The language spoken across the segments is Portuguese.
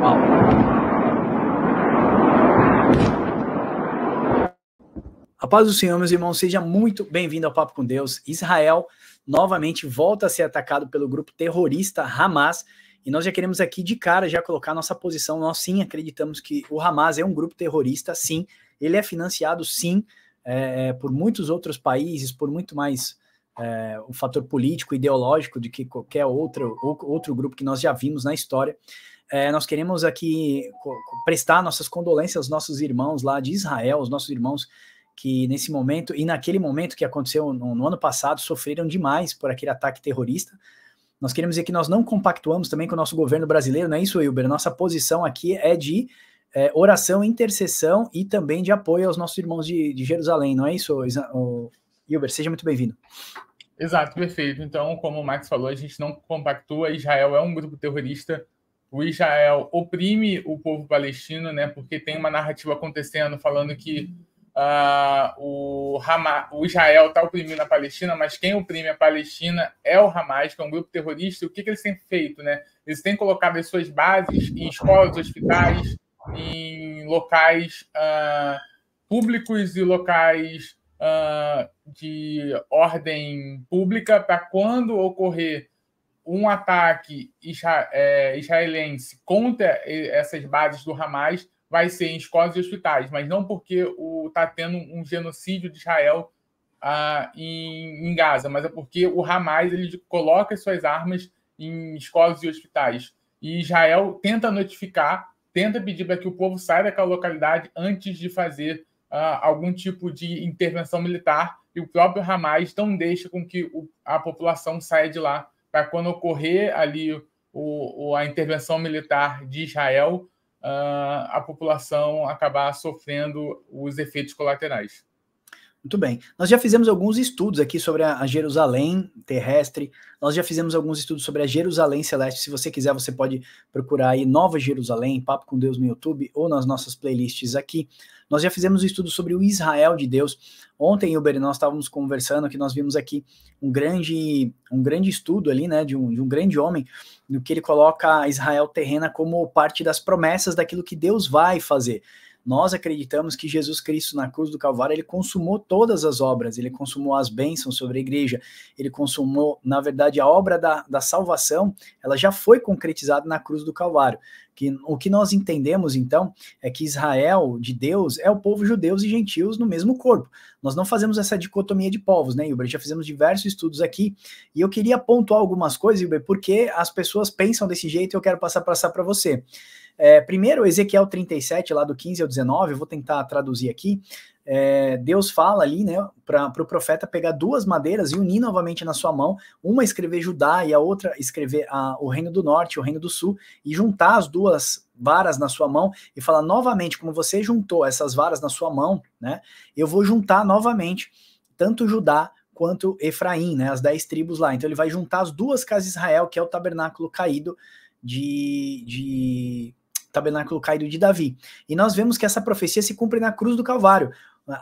Uau. A paz do Senhor, meus irmãos, seja muito bem-vindo ao Papo com Deus. Israel novamente volta a ser atacado pelo grupo terrorista Hamas. E nós já queremos aqui de cara já colocar nossa posição. Nós sim acreditamos que o Hamas é um grupo terrorista, sim. Ele é financiado, sim, é, é por muitos outros países, por muito mais é, um fator político, ideológico do que qualquer outro, outro grupo que nós já vimos na história é, nós queremos aqui prestar nossas condolências aos nossos irmãos lá de Israel, aos nossos irmãos que nesse momento e naquele momento que aconteceu no, no ano passado sofreram demais por aquele ataque terrorista. Nós queremos dizer que nós não compactuamos também com o nosso governo brasileiro, não é isso, Wilber? Nossa posição aqui é de é, oração, intercessão e também de apoio aos nossos irmãos de, de Jerusalém, não é isso, o, Wilber? Seja muito bem-vindo. Exato, perfeito. Então, como o Max falou, a gente não compactua. Israel é um grupo terrorista o Israel oprime o povo palestino, né? Porque tem uma narrativa acontecendo falando que uh, o, Hamas, o Israel está oprimindo a Palestina, mas quem oprime a Palestina é o Hamas, que é um grupo terrorista. o que, que eles têm feito, né? Eles têm colocado as suas bases em escolas, hospitais, em locais uh, públicos e locais uh, de ordem pública para quando ocorrer um ataque é, israelense contra essas bases do Hamas vai ser em escolas e hospitais, mas não porque está tendo um genocídio de Israel ah, em, em, Gaza, mas é porque o Hamas ele coloca suas armas em escolas e hospitais. E Israel tenta notificar, tenta pedir para que o povo saia daquela localidade antes de fazer ah, algum tipo de intervenção militar, e o próprio Hamas não deixa com que o, a população saia de lá para quando ocorrer ali o, o, a intervenção militar de Israel, uh, a população acabar sofrendo os efeitos colaterais. Muito bem. Nós já fizemos alguns estudos aqui sobre a Jerusalém terrestre, nós já fizemos alguns estudos sobre a Jerusalém celeste. Se você quiser, você pode procurar aí Nova Jerusalém, Papo com Deus no YouTube ou nas nossas playlists aqui. Nós já fizemos um estudo sobre o Israel de Deus. Ontem, Uber, nós estávamos conversando que nós vimos aqui um grande, um grande estudo ali, né, de um, de um grande homem, no que ele coloca Israel terrena como parte das promessas daquilo que Deus vai fazer. Nós acreditamos que Jesus Cristo na cruz do Calvário, ele consumou todas as obras, ele consumou as bênçãos sobre a igreja, ele consumou, na verdade, a obra da, da salvação, ela já foi concretizada na cruz do Calvário. Que, o que nós entendemos, então, é que Israel de Deus é o povo judeus e gentios no mesmo corpo. Nós não fazemos essa dicotomia de povos, né, Iber? Já fizemos diversos estudos aqui e eu queria pontuar algumas coisas, Iber, porque as pessoas pensam desse jeito e eu quero passar para você. É, primeiro, Ezequiel 37, lá do 15 ao 19, eu vou tentar traduzir aqui. É, Deus fala ali, né, para o pro profeta pegar duas madeiras e unir novamente na sua mão, uma escrever Judá e a outra escrever a, o reino do norte e o reino do sul, e juntar as duas varas na sua mão e falar novamente, como você juntou essas varas na sua mão, né, eu vou juntar novamente tanto Judá quanto Efraim, né, as dez tribos lá. Então ele vai juntar as duas casas de Israel, que é o tabernáculo caído de, de tabernáculo caído de Davi. E nós vemos que essa profecia se cumpre na cruz do Calvário.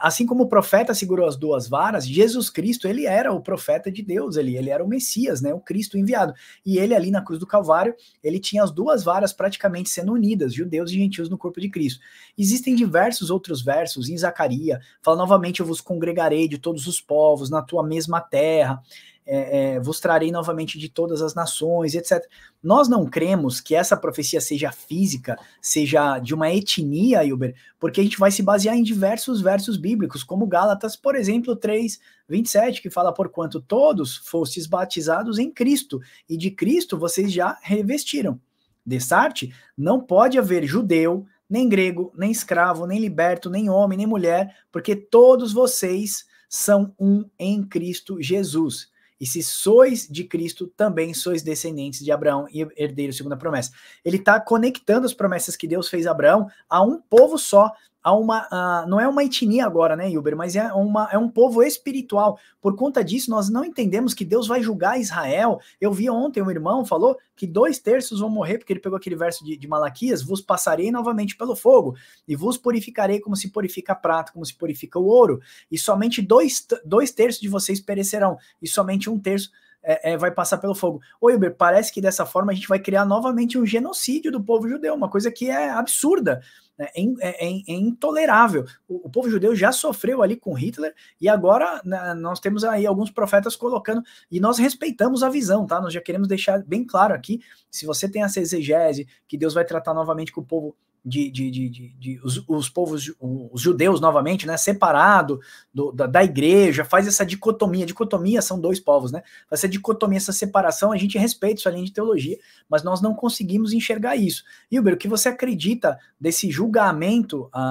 Assim como o profeta segurou as duas varas, Jesus Cristo, ele era o profeta de Deus, ele, ele era o Messias, né, o Cristo enviado. E ele ali na cruz do Calvário, ele tinha as duas varas praticamente sendo unidas, judeus e gentios no corpo de Cristo. Existem diversos outros versos em Zacarias, fala novamente, eu vos congregarei de todos os povos na tua mesma terra é, é, vos trarei novamente de todas as nações, etc. Nós não cremos que essa profecia seja física, seja de uma etnia, Hilber, porque a gente vai se basear em diversos versos bíblicos, como Gálatas, por exemplo, 3, 27, que fala: Porquanto todos fostes batizados em Cristo, e de Cristo vocês já revestiram. Dessarte, não pode haver judeu, nem grego, nem escravo, nem liberto, nem homem, nem mulher, porque todos vocês são um em Cristo Jesus. E se sois de Cristo, também sois descendentes de Abraão e herdeiros segundo a promessa. Ele está conectando as promessas que Deus fez a Abraão a um povo só, a uma. A, não é uma etnia agora, né, Uber? Mas é, uma, é um povo espiritual. Por conta disso, nós não entendemos que Deus vai julgar Israel. Eu vi ontem um irmão falou que dois terços vão morrer, porque ele pegou aquele verso de, de Malaquias: vos passarei novamente pelo fogo, e vos purificarei como se purifica a prata, como se purifica o ouro, e somente dois, dois terços de vocês perecerão, e somente um terço é, é, vai passar pelo fogo. Oi, Hilber, parece que dessa forma a gente vai criar novamente um genocídio do povo judeu, uma coisa que é absurda. Né? É, é, é, é, intolerável. O, o, povo judeu já sofreu ali com Hitler e agora né, nós temos aí alguns profetas colocando e nós respeitamos a visão, tá? Nós já queremos deixar bem claro aqui, se você tem essa exegese que Deus vai tratar novamente com o povo de, de, de, de os, os, povos, os judeus novamente, né, separado do, da, da, igreja, faz essa dicotomia. Dicotomia são dois povos, né? Essa dicotomia, essa separação, a gente respeita isso além de teologia, mas nós não conseguimos enxergar isso. Hilber, o que você acredita desse julgamento, a, a,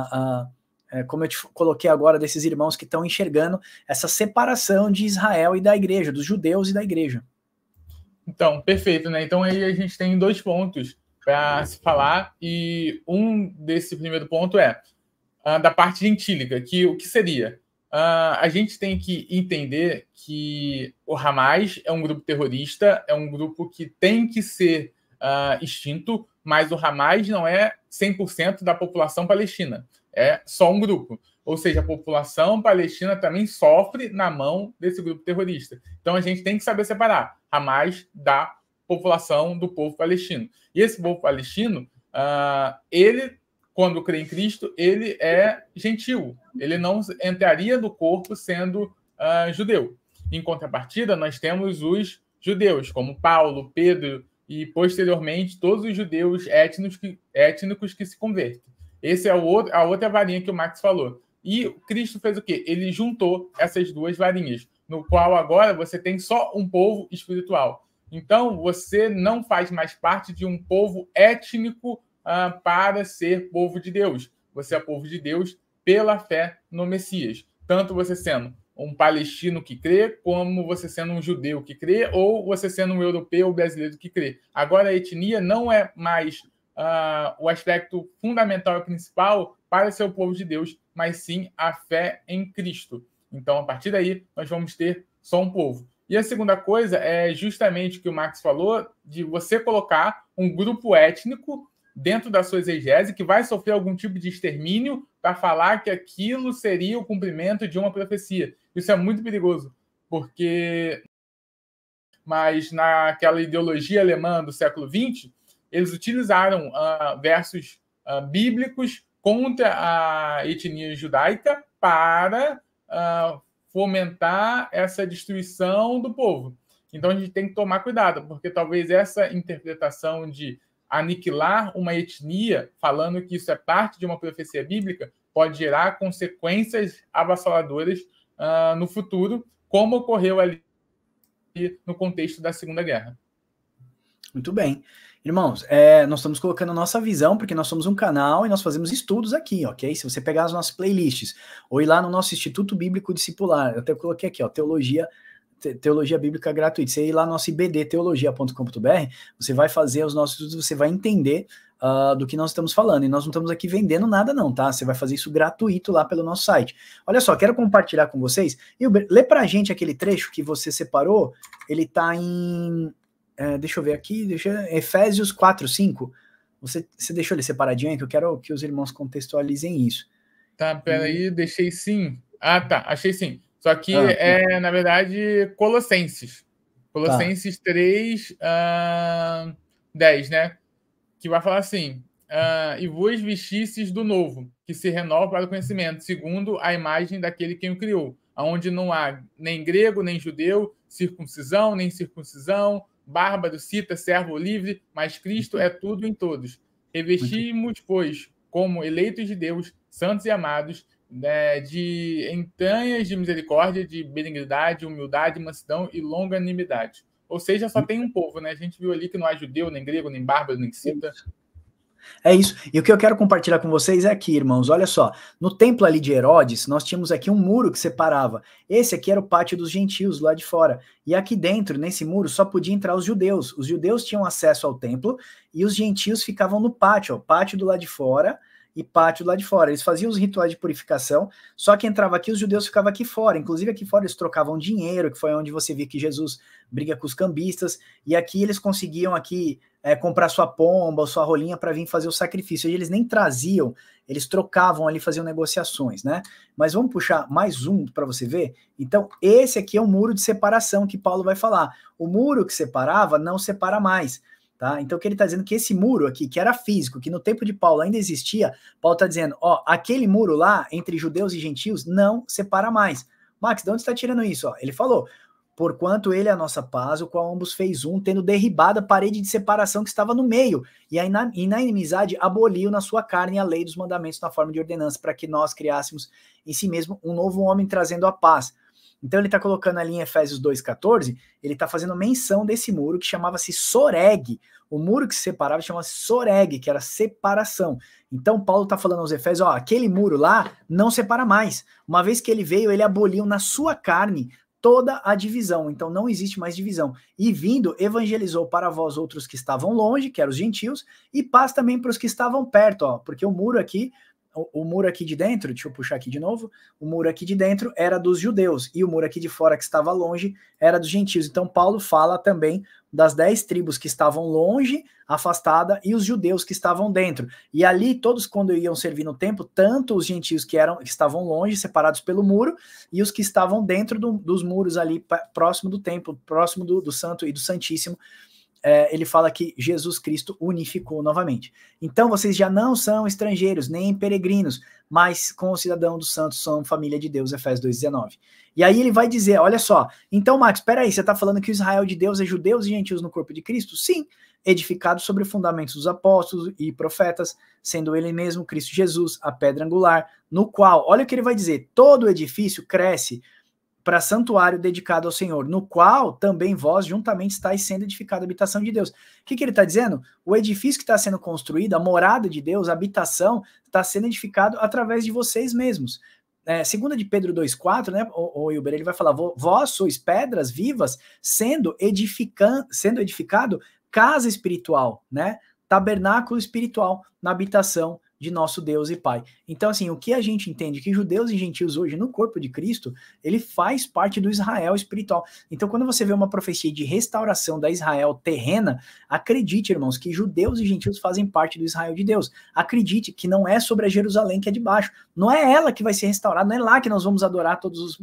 a, é, como eu te coloquei agora, desses irmãos que estão enxergando essa separação de Israel e da igreja, dos judeus e da igreja? Então, perfeito, né? Então aí a gente tem dois pontos para se falar. E um desse primeiro ponto é uh, da parte gentílica, que o que seria? Uh, a gente tem que entender que o Hamas é um grupo terrorista, é um grupo que tem que ser uh, extinto, mas o Hamas não é 100% da população palestina, é só um grupo. Ou seja, a população palestina também sofre na mão desse grupo terrorista. Então a gente tem que saber separar Hamas da população do povo palestino. E esse povo palestino, uh, ele, quando crê em Cristo, ele é gentil. Ele não entraria no corpo sendo uh, judeu. Em contrapartida, nós temos os judeus, como Paulo, Pedro e, posteriormente, todos os judeus étnicos que, étnicos que se convertem. Essa é outro, a outra varinha que o Max falou. E Cristo fez o quê? Ele juntou essas duas varinhas, no qual agora você tem só um povo espiritual. Então, você não faz mais parte de um povo étnico ah, para ser povo de Deus. Você é povo de Deus pela fé no Messias. Tanto você sendo um palestino que crê, como você sendo um judeu que crê, ou você sendo um europeu ou brasileiro que crê. Agora, a etnia não é mais ah, o aspecto fundamental e principal para ser o povo de Deus, mas sim a fé em Cristo. Então, a partir daí, nós vamos ter só um povo. E a segunda coisa é justamente o que o Max falou, de você colocar um grupo étnico dentro da sua exegese que vai sofrer algum tipo de extermínio para falar que aquilo seria o cumprimento de uma profecia. Isso é muito perigoso, porque. Mas naquela ideologia alemã do século XX, eles utilizaram uh, versos uh, bíblicos contra a etnia judaica para uh, fomentar essa destruição do povo. Então a gente tem que tomar cuidado, porque talvez essa interpretação de aniquilar uma etnia, falando que isso é parte de uma profecia bíblica, pode gerar consequências avassaladoras uh, no futuro, como ocorreu ali no contexto da Segunda Guerra. Muito bem. Irmãos, é, nós estamos colocando a nossa visão, porque nós somos um canal e nós fazemos estudos aqui, ok? Se você pegar as nossas playlists, ou ir lá no nosso Instituto Bíblico Discipular, eu até coloquei aqui, ó, Teologia teologia bíblica gratuita. Você ir lá no nosso ibdteologia.com.br, você vai fazer os nossos estudos, você vai entender uh, do que nós estamos falando. E nós não estamos aqui vendendo nada, não, tá? Você vai fazer isso gratuito lá pelo nosso site. Olha só, quero compartilhar com vocês. Ilber, lê pra gente aquele trecho que você separou, ele tá em é, deixa eu ver aqui, deixa, Efésios 4, 5. Você, você deixou ele separadinho aí, que eu quero que os irmãos contextualizem isso. Tá, peraí, e... deixei sim. Ah, tá, achei sim. Só que ah, é, tá. na verdade, Colossenses. Colossenses tá. 3, uh, 10, né? Que vai falar assim: uh, E vos vestistes do novo, que se renova para o conhecimento, segundo a imagem daquele que o criou, aonde não há nem grego, nem judeu, circuncisão, nem circuncisão, Bárbaro cita servo livre, mas Cristo é tudo em todos. Revestimos, pois, como eleitos de Deus, santos e amados, né, de entranhas de misericórdia, de benignidade, humildade, mansidão e longanimidade. Ou seja, só tem um povo, né? A gente viu ali que não há judeu, nem grego, nem bárbaro, nem cita. É isso. E o que eu quero compartilhar com vocês é aqui, irmãos. Olha só. No templo ali de Herodes, nós tínhamos aqui um muro que separava. Esse aqui era o pátio dos gentios lá de fora. E aqui dentro, nesse muro, só podia entrar os judeus. Os judeus tinham acesso ao templo e os gentios ficavam no pátio, o pátio do lado de fora, e pátio lá de fora. Eles faziam os rituais de purificação, só que entrava aqui, os judeus ficavam aqui fora. Inclusive, aqui fora eles trocavam dinheiro, que foi onde você vê que Jesus briga com os cambistas, e aqui eles conseguiam aqui é, comprar sua pomba ou sua rolinha para vir fazer o sacrifício. E eles nem traziam, eles trocavam ali, faziam negociações, né? Mas vamos puxar mais um para você ver. Então, esse aqui é o um muro de separação que Paulo vai falar. O muro que separava não separa mais. Tá? Então, que ele está dizendo é que esse muro aqui, que era físico, que no tempo de Paulo ainda existia, Paulo está dizendo, ó, aquele muro lá entre judeus e gentios não separa mais. Max, de onde está tirando isso? Ó, ele falou, porquanto ele é a nossa paz, o qual ambos fez um, tendo derribado a parede de separação que estava no meio, e aí na, e na inimizade aboliu na sua carne a lei dos mandamentos na forma de ordenança, para que nós criássemos em si mesmo um novo homem trazendo a paz. Então ele está colocando ali em Efésios 2,14, ele está fazendo menção desse muro que chamava-se Soreg. O muro que se separava chamava-se Soreg, que era separação. Então Paulo está falando aos Efésios, ó, aquele muro lá não separa mais. Uma vez que ele veio, ele aboliu na sua carne toda a divisão. Então não existe mais divisão. E vindo, evangelizou para vós outros que estavam longe, que eram os gentios, e paz também para os que estavam perto, ó, porque o muro aqui o, o, muro aqui de dentro, deixa eu puxar aqui de novo, o muro aqui de dentro era dos judeus e o muro aqui de fora que estava longe era dos gentios. Então Paulo fala também das dez tribos que estavam longe, afastada, e os judeus que estavam dentro. E ali todos quando iam servir no templo, tanto os gentios que eram que estavam longe, separados pelo muro, e os que estavam dentro do, dos muros ali próximo do templo, próximo do, do santo e do santíssimo, é, ele fala que Jesus Cristo unificou novamente. Então vocês já não são estrangeiros, nem peregrinos, mas com o cidadão dos santos são família de Deus, Efésios 2,19. E aí ele vai dizer: olha só, então, Max, peraí, você está falando que o Israel de Deus é judeus e gentios no corpo de Cristo? Sim, edificado sobre fundamentos dos apóstolos e profetas, sendo ele mesmo Cristo Jesus, a pedra angular, no qual, olha o que ele vai dizer: todo edifício cresce para santuário dedicado ao Senhor, no qual também vós juntamente estáis sendo edificado a habitação de Deus. O que, que ele está dizendo? O edifício que está sendo construído, a morada de Deus, a habitação, está sendo edificado através de vocês mesmos. É, segunda de Pedro 2,4, né, o, o ele vai falar, vós sois pedras vivas, sendo, edificando, sendo edificado casa espiritual, né, tabernáculo espiritual na habitação de nosso Deus e Pai. Então, assim, o que a gente entende que judeus e gentios hoje no corpo de Cristo, ele faz parte do Israel espiritual. Então, quando você vê uma profecia de restauração da Israel terrena, acredite, irmãos, que judeus e gentios fazem parte do Israel de Deus. Acredite que não é sobre a Jerusalém que é de baixo. Não é ela que vai ser restaurada, não é lá que nós vamos adorar todos os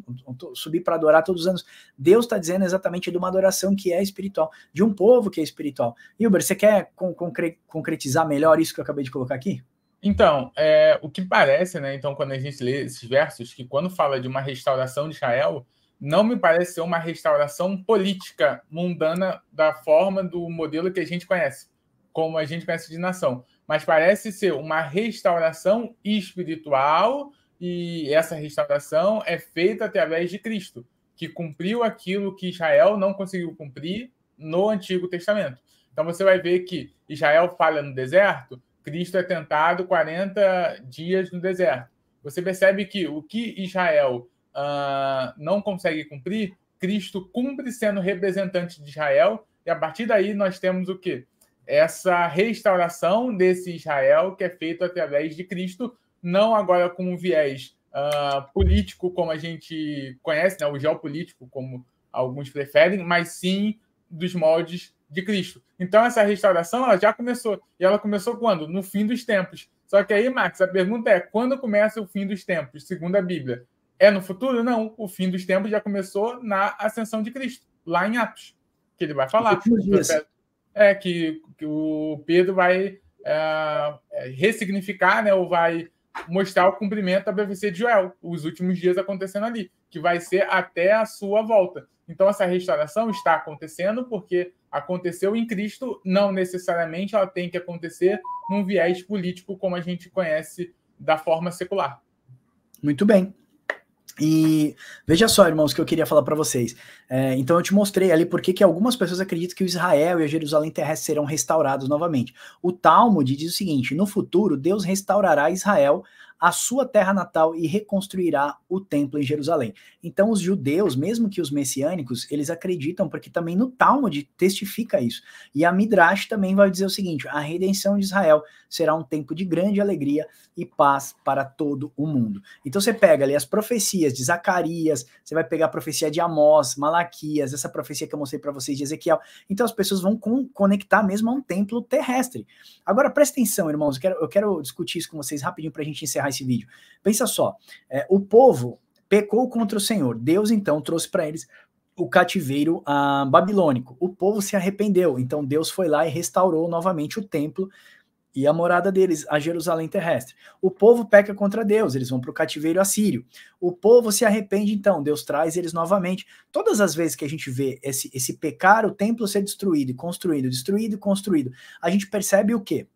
subir para adorar todos os anos. Deus está dizendo exatamente de uma adoração que é espiritual, de um povo que é espiritual. Hilber, você quer concretizar melhor isso que eu acabei de colocar aqui? Então, é, o que parece, né? Então, quando a gente lê esses versos, que quando fala de uma restauração de Israel, não me parece ser uma restauração política mundana da forma do modelo que a gente conhece, como a gente conhece de nação, mas parece ser uma restauração espiritual e essa restauração é feita através de Cristo, que cumpriu aquilo que Israel não conseguiu cumprir no Antigo Testamento. Então você vai ver que Israel falha no deserto, Cristo é tentado 40 dias no deserto. Você percebe que o que Israel uh, não consegue cumprir, Cristo cumpre sendo representante de Israel, e a partir daí nós temos o quê? Essa restauração desse Israel que é feito através de Cristo, não agora com um viés uh, político como a gente conhece, né? o geopolítico como alguns preferem, mas sim dos moldes de Cristo. Então essa restauração ela já começou. E ela começou quando? No fim dos tempos. Só que aí, Max, a pergunta é: quando começa o fim dos tempos, segundo a Bíblia? É no futuro? Não. O fim dos tempos já começou na ascensão de Cristo, lá em Atos, que ele vai falar. é que, que, o Pedro vai é, é, ressignificar, né, ou vai mostrar o cumprimento da BvC de Joel, os últimos dias acontecendo ali, que vai ser até a sua volta. Então essa restauração está acontecendo porque aconteceu em Cristo, não necessariamente ela tem que acontecer num viés político como a gente conhece da forma secular. Muito bem. E veja só, irmãos, que eu queria falar para vocês. É, então eu te mostrei ali porque que algumas pessoas acreditam que o Israel e a Jerusalém terrestre serão restaurados novamente. O Talmud diz o seguinte: no futuro Deus restaurará Israel a sua terra natal e reconstruirá o templo em Jerusalém. Então os judeus, mesmo que os messiânicos, eles acreditam porque também no Talmud testifica isso. E a Midrash também vai dizer o seguinte: a redenção de Israel será um tempo de grande alegria e paz para todo o mundo. Então você pega ali as profecias de Zacarias, você vai pegar a profecia de Amós, Malaquias, essa profecia que eu mostrei para vocês de Ezequiel. Então as pessoas vão conectar mesmo a um templo terrestre. Agora presta atenção, irmãos, eu quero, eu quero discutir isso com vocês rapidinho para a gente encerrar encerrar esse vídeo. Pensa só, é, o povo pecou contra o Senhor. Deus então trouxe para eles o cativeiro ah, babilônico. O povo se arrependeu, então Deus foi lá e restaurou novamente o templo e a morada deles, a Jerusalém terrestre. O povo peca contra Deus, eles vão para o cativeiro assírio. O povo se arrepende, então, Deus traz eles novamente. Todas as vezes que a gente vê esse, esse pecar, o templo ser destruído e construído, destruído e construído, a gente percebe o quê?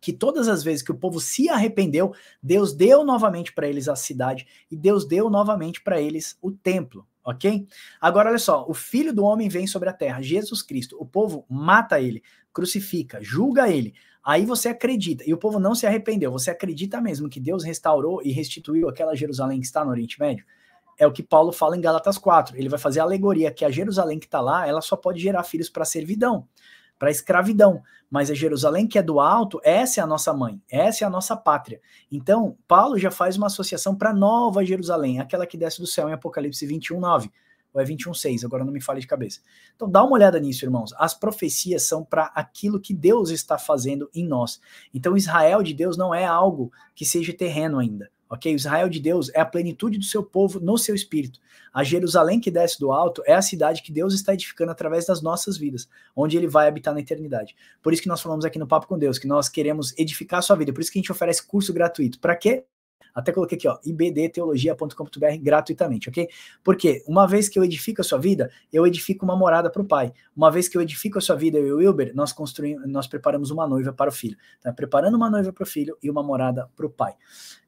que todas as vezes que o povo se arrependeu, Deus deu novamente para eles a cidade e Deus deu novamente para eles o templo, ok? Agora olha só, o filho do homem vem sobre a terra, Jesus Cristo. O povo mata ele, crucifica, julga ele. Aí você acredita, e o povo não se arrependeu, você acredita mesmo que Deus restaurou e restituiu aquela Jerusalém que está no Oriente Médio? é o que Paulo fala em Galatas 4. Ele vai fazer a alegoria que a Jerusalém que está lá, ela só pode gerar filhos para servidão para a escravidão. Mas a é Jerusalém que é do alto, essa é a nossa mãe, essa é a nossa pátria. Então, Paulo já faz uma associação para Nova Jerusalém, aquela que desce do céu em Apocalipse 21, 9. Ou é 6, agora não me fale de cabeça. Então dá uma olhada nisso, irmãos. As profecias são para aquilo que Deus está fazendo em nós. Então, Israel de Deus não é algo que seja terreno ainda Ok? Israel de Deus é a plenitude do seu povo no seu espírito. A Jerusalém que desce do alto é a cidade que Deus está edificando através das nossas vidas, onde ele vai habitar na eternidade. Por isso que nós falamos aqui no Papo com Deus, que nós queremos edificar a sua vida. Por isso que a gente oferece curso gratuito. Para quê? Até coloquei aqui, ó, ibdteologia.com.br gratuitamente, ok? Porque uma vez que eu edifico a sua vida, eu edifico uma morada para o pai. Uma vez que eu edifico a sua vida, eu e o Wilber, nós construímos, nós preparamos uma noiva para o filho. Tá? Preparando uma noiva para o filho e uma morada para o pai.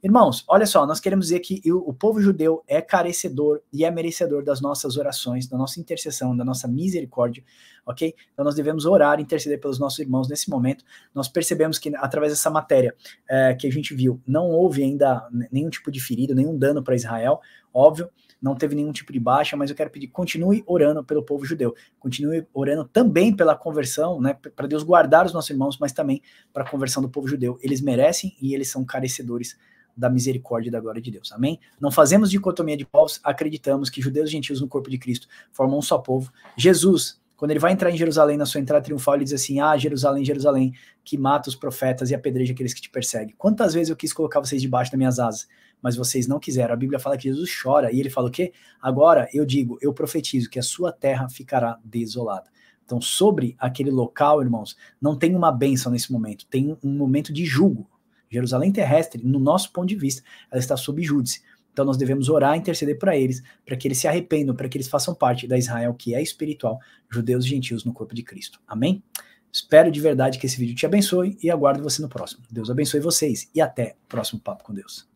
Irmãos, olha só, nós queremos dizer que o, o povo judeu é carecedor e é merecedor das nossas orações, da nossa intercessão, da nossa misericórdia ok? Então nós devemos orar, e interceder pelos nossos irmãos nesse momento. Nós percebemos que através dessa matéria é, que a gente viu, não houve ainda nenhum tipo de ferido, nenhum dano para Israel, óbvio, não teve nenhum tipo de baixa, mas eu quero pedir, continue orando pelo povo judeu, continue orando também pela conversão, né, para Deus guardar os nossos irmãos, mas também para a conversão do povo judeu. Eles merecem e eles são carecedores da misericórdia e da glória de Deus. Amém? Não fazemos dicotomia de povos, acreditamos que judeus e gentios no corpo de Cristo formam um só povo. Jesus quando ele vai entrar em Jerusalém, na sua entrada triunfal, ele diz assim: Ah, Jerusalém, Jerusalém, que mata os profetas e apedreja aqueles que te perseguem. Quantas vezes eu quis colocar vocês debaixo das minhas asas, mas vocês não quiseram. A Bíblia fala que Jesus chora, e ele fala o quê? Agora eu digo, eu profetizo que a sua terra ficará desolada. Então, sobre aquele local, irmãos, não tem uma bênção nesse momento, tem um momento de julgo. Jerusalém terrestre, no nosso ponto de vista, ela está sob júdice. Então nós devemos orar e interceder para eles, para que eles se arrependam, para que eles façam parte da Israel que é espiritual, judeus e gentios no corpo de Cristo. Amém? Espero de verdade que esse vídeo te abençoe e aguardo você no próximo. Deus abençoe vocês e até o próximo Papo com Deus.